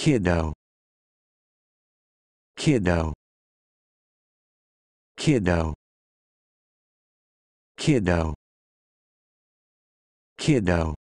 kiddo kiddo kiddo kiddo kiddo